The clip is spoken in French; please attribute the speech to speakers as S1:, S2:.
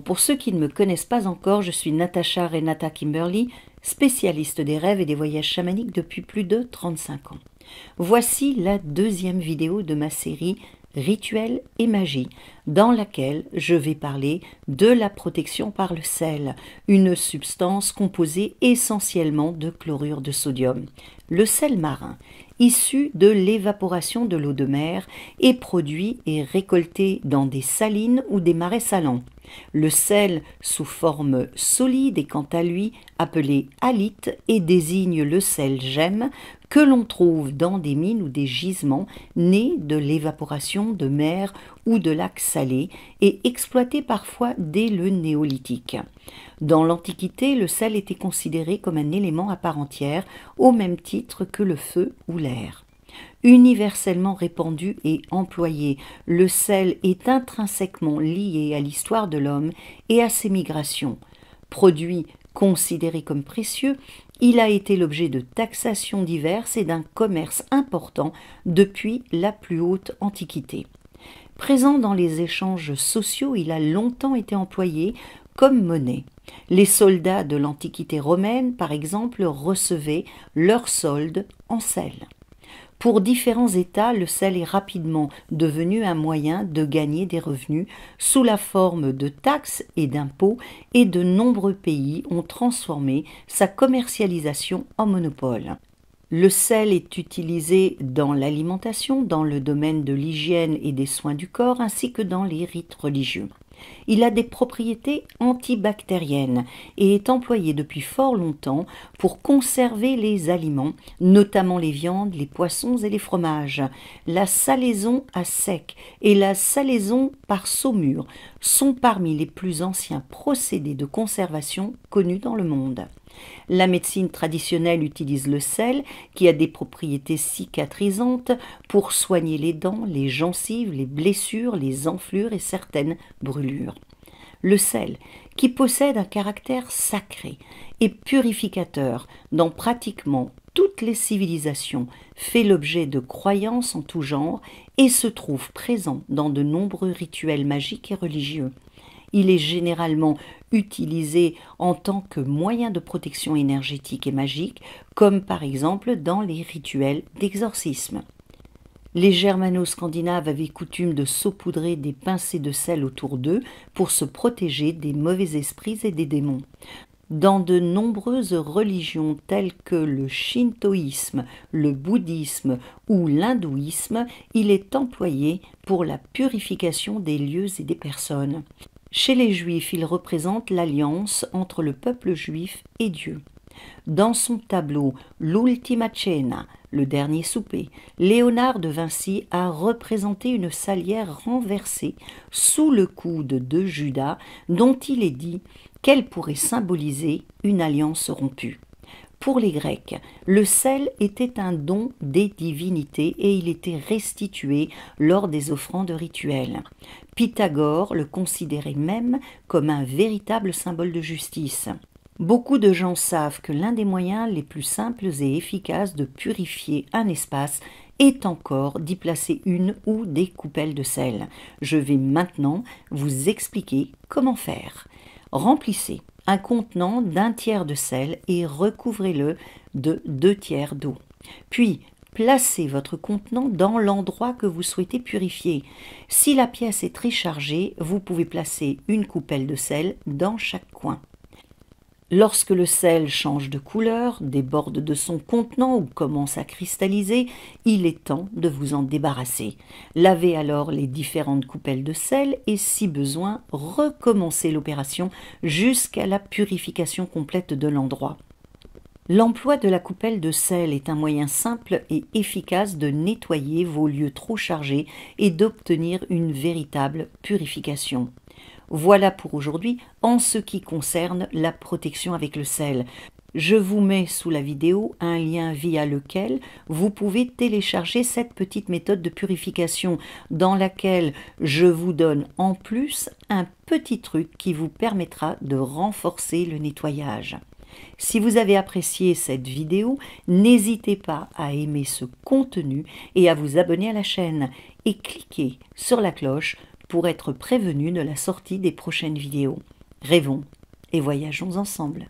S1: pour ceux qui ne me connaissent pas encore, je suis Natacha Renata Kimberly, spécialiste des rêves et des voyages chamaniques depuis plus de 35 ans. Voici la deuxième vidéo de ma série Rituel et magie, dans laquelle je vais parler de la protection par le sel, une substance composée essentiellement de chlorure de sodium. Le sel marin, issu de l'évaporation de l'eau de mer, est produit et récolté dans des salines ou des marais salants. Le sel, sous forme solide, est quant à lui appelé halite et désigne le sel gemme que l'on trouve dans des mines ou des gisements nés de l'évaporation de mer ou de lacs salés et exploité parfois dès le néolithique. Dans l'Antiquité, le sel était considéré comme un élément à part entière, au même titre que le feu ou l'air universellement répandu et employé. Le sel est intrinsèquement lié à l'histoire de l'homme et à ses migrations. Produit considéré comme précieux, il a été l'objet de taxations diverses et d'un commerce important depuis la plus haute antiquité. Présent dans les échanges sociaux, il a longtemps été employé comme monnaie. Les soldats de l'Antiquité romaine, par exemple, recevaient leur solde en sel. Pour différents États, le sel est rapidement devenu un moyen de gagner des revenus sous la forme de taxes et d'impôts et de nombreux pays ont transformé sa commercialisation en monopole. Le sel est utilisé dans l'alimentation, dans le domaine de l'hygiène et des soins du corps, ainsi que dans les rites religieux. Il a des propriétés antibactériennes et est employé depuis fort longtemps pour conserver les aliments, notamment les viandes, les poissons et les fromages. La salaison à sec et la salaison par saumure sont parmi les plus anciens procédés de conservation connus dans le monde. La médecine traditionnelle utilise le sel, qui a des propriétés cicatrisantes, pour soigner les dents, les gencives, les blessures, les enflures et certaines brûlures. Le sel, qui possède un caractère sacré et purificateur dans pratiquement toutes les civilisations, fait l'objet de croyances en tout genre et se trouve présent dans de nombreux rituels magiques et religieux. Il est généralement utilisé en tant que moyen de protection énergétique et magique, comme par exemple dans les rituels d'exorcisme. Les germano-scandinaves avaient coutume de saupoudrer des pincées de sel autour d'eux pour se protéger des mauvais esprits et des démons. Dans de nombreuses religions telles que le shintoïsme, le bouddhisme ou l'hindouisme, il est employé pour la purification des lieux et des personnes. Chez les Juifs, il représente l'alliance entre le peuple juif et Dieu. Dans son tableau L'Ultima Cena, le dernier souper, Léonard de Vinci a représenté une salière renversée sous le coude de Judas, dont il est dit qu'elle pourrait symboliser une alliance rompue. Pour les Grecs, le sel était un don des divinités et il était restitué lors des offrandes rituelles. Pythagore le considérait même comme un véritable symbole de justice. Beaucoup de gens savent que l'un des moyens les plus simples et efficaces de purifier un espace est encore d'y placer une ou des coupelles de sel. Je vais maintenant vous expliquer comment faire. Remplissez un contenant d'un tiers de sel et recouvrez-le de deux tiers d'eau. Puis, placez votre contenant dans l'endroit que vous souhaitez purifier. Si la pièce est très chargée, vous pouvez placer une coupelle de sel dans chaque coin. Lorsque le sel change de couleur, déborde de son contenant ou commence à cristalliser, il est temps de vous en débarrasser. Lavez alors les différentes coupelles de sel et si besoin, recommencez l'opération jusqu'à la purification complète de l'endroit. L'emploi de la coupelle de sel est un moyen simple et efficace de nettoyer vos lieux trop chargés et d'obtenir une véritable purification. Voilà pour aujourd'hui en ce qui concerne la protection avec le sel. Je vous mets sous la vidéo un lien via lequel vous pouvez télécharger cette petite méthode de purification dans laquelle je vous donne en plus un petit truc qui vous permettra de renforcer le nettoyage. Si vous avez apprécié cette vidéo, n'hésitez pas à aimer ce contenu et à vous abonner à la chaîne et cliquez sur la cloche pour être prévenu de la sortie des prochaines vidéos. Rêvons et voyageons ensemble.